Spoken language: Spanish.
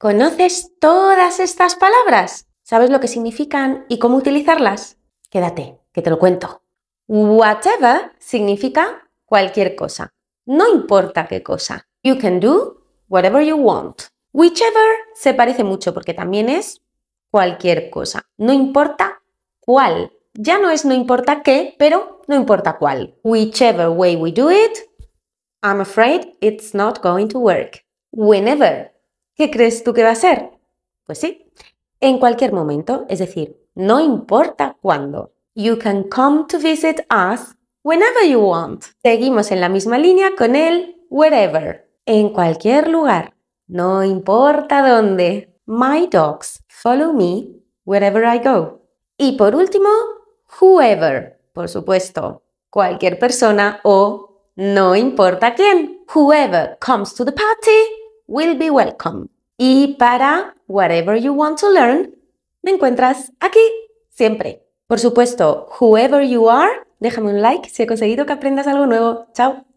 ¿Conoces todas estas palabras? ¿Sabes lo que significan y cómo utilizarlas? Quédate, que te lo cuento. Whatever significa cualquier cosa. No importa qué cosa. You can do whatever you want. Whichever se parece mucho porque también es cualquier cosa. No importa cuál. Ya no es no importa qué, pero no importa cuál. Whichever way we do it, I'm afraid it's not going to work. Whenever ¿Qué crees tú que va a ser? Pues sí, en cualquier momento, es decir, no importa cuándo. You can come to visit us whenever you want. Seguimos en la misma línea con el wherever. En cualquier lugar, no importa dónde. My dogs follow me wherever I go. Y por último, whoever, por supuesto, cualquier persona o no importa quién. Whoever comes to the party will be welcome. Y para whatever you want to learn, me encuentras aquí siempre. Por supuesto, whoever you are, déjame un like si he conseguido que aprendas algo nuevo. Chao.